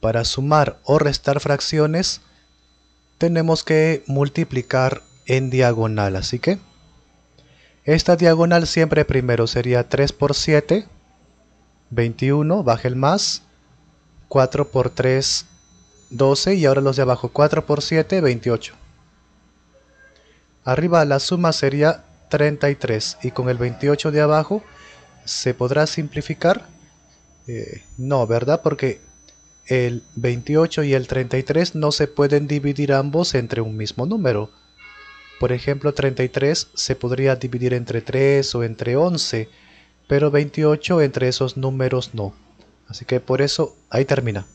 Para sumar o restar fracciones tenemos que multiplicar en diagonal, así que esta diagonal siempre primero sería 3 por 7, 21, baje el más, 4 por 3, 12 y ahora los de abajo 4 por 7, 28. Arriba la suma sería 33 y con el 28 de abajo se podrá simplificar. Eh, no, ¿verdad? Porque el 28 y el 33 no se pueden dividir ambos entre un mismo número. Por ejemplo, 33 se podría dividir entre 3 o entre 11, pero 28 entre esos números no. Así que por eso ahí termina.